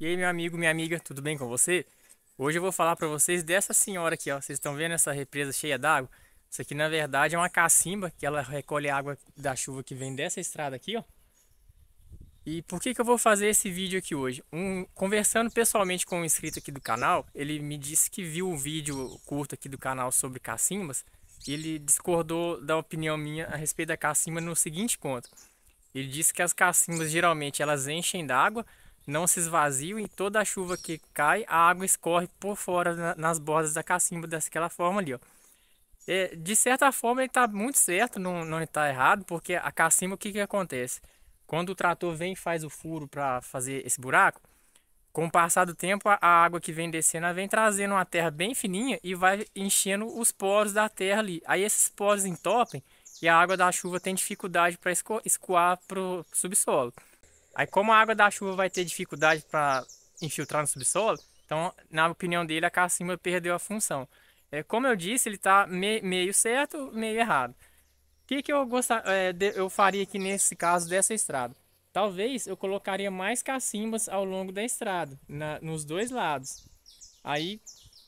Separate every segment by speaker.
Speaker 1: E aí, meu amigo, minha amiga, tudo bem com você? Hoje eu vou falar para vocês dessa senhora aqui, ó. Vocês estão vendo essa represa cheia d'água? Isso aqui, na verdade, é uma cacimba que ela recolhe água da chuva que vem dessa estrada aqui, ó. E por que que eu vou fazer esse vídeo aqui hoje? Um, conversando pessoalmente com um inscrito aqui do canal, ele me disse que viu um vídeo curto aqui do canal sobre cacimbas e ele discordou da opinião minha a respeito da cacimba no seguinte ponto. Ele disse que as cacimbas geralmente elas enchem d'água, não se esvaziam e toda a chuva que cai, a água escorre por fora na, nas bordas da cacimba daquela forma ali, ó. É, de certa forma ele está muito certo, não, não está errado, porque a cacimba o que, que acontece? Quando o trator vem e faz o furo para fazer esse buraco, com o passar do tempo, a água que vem descendo, vem trazendo uma terra bem fininha e vai enchendo os poros da terra ali. Aí esses poros entopem e a água da chuva tem dificuldade para escoar para o subsolo. Aí como a água da chuva vai ter dificuldade para infiltrar no subsolo, então na opinião dele a cacimba perdeu a função. É, como eu disse, ele está me, meio certo, meio errado. O que, que eu, gostar, é, de, eu faria aqui nesse caso dessa estrada? Talvez eu colocaria mais cacimbas ao longo da estrada, na, nos dois lados. Aí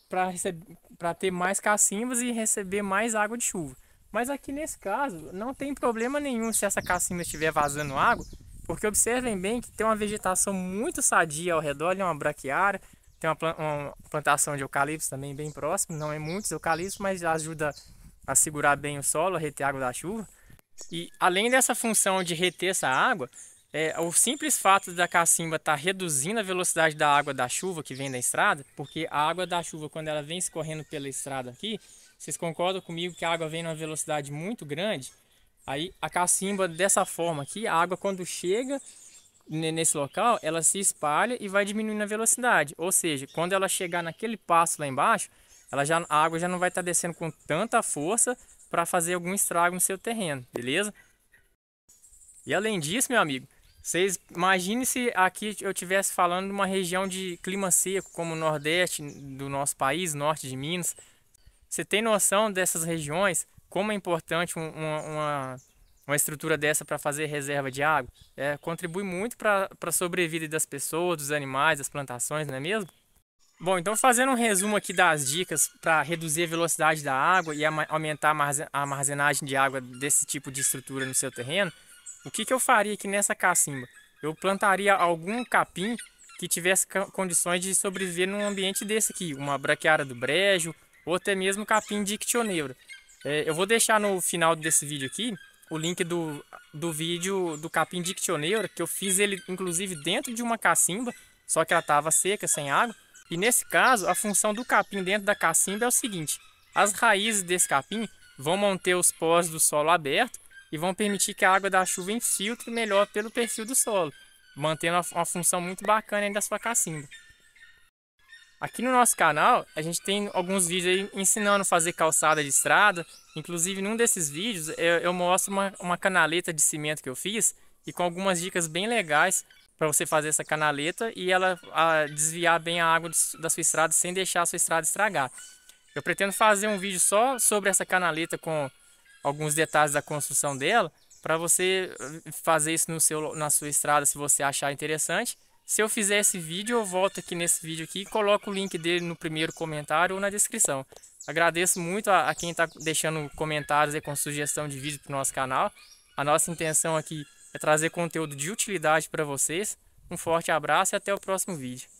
Speaker 1: para ter mais cacimbas e receber mais água de chuva. Mas aqui nesse caso, não tem problema nenhum se essa cacimba estiver vazando água, porque observem bem que tem uma vegetação muito sadia ao redor, tem é uma braquiária, tem uma, uma, plantação de eucalipto também bem próximo, não é muitos eucalipto, mas ajuda a segurar bem o solo, a reter a água da chuva. E além dessa função de reter essa água, é, o simples fato da cacimba estar tá reduzindo a velocidade da água da chuva que vem da estrada, porque a água da chuva, quando ela vem escorrendo pela estrada aqui, vocês concordam comigo que a água vem numa velocidade muito grande? Aí a cacimba dessa forma aqui, a água quando chega nesse local, ela se espalha e vai diminuindo a velocidade. Ou seja, quando ela chegar naquele passo lá embaixo, ela já, a água já não vai estar tá descendo com tanta força para fazer algum estrago no seu terreno, beleza? E além disso, meu amigo, vocês imaginem se aqui eu estivesse falando de uma região de clima seco, como o Nordeste do nosso país, norte de Minas. Você tem noção dessas regiões como é importante uma, uma, uma estrutura dessa para fazer reserva de água. É, contribui muito para a sobrevida das pessoas, dos animais, das plantações, não é mesmo? Bom, então fazendo um resumo aqui das dicas para reduzir a velocidade da água e aumentar a armazenagem de água desse tipo de estrutura no seu terreno, o que, que eu faria aqui nessa cacimba? Eu plantaria algum capim que tivesse condições de sobreviver num ambiente desse aqui, uma braquiara do brejo ou até mesmo capim de ictioneura. É, eu vou deixar no final desse vídeo aqui o link do, do vídeo do capim dictioneiro, que eu fiz ele inclusive dentro de uma cacimba, só que ela estava seca, sem água. E nesse caso, a função do capim dentro da cacimba é o seguinte, as raízes desse capim vão manter os pós do solo aberto e vão permitir que a água da chuva infiltre melhor pelo perfil do solo, mantendo uma função muito bacana da sua cacimba. Aqui no nosso canal, a gente tem alguns vídeos aí ensinando a fazer calçada de estrada. Inclusive, num desses vídeos, eu, é, eu mostro uma, uma canaleta de cimento que eu fiz e com algumas dicas bem legais para você fazer essa canaleta e ela a, desviar bem a água da sua estrada sem deixar a sua estrada estragar. Eu pretendo fazer um vídeo só sobre essa canaleta com alguns detalhes da construção dela para você eh, fazer isso no seu, na sua estrada se você achar interessante. Se eu fizer esse vídeo, eu volto aqui nesse vídeo aqui e coloco o link dele no primeiro comentário ou na descrição. Agradeço muito a, a quem está deixando comentários e com sugestão de vídeo para o nosso canal. A nossa intenção aqui é trazer conteúdo de utilidade para vocês. Um forte abraço e até o próximo vídeo.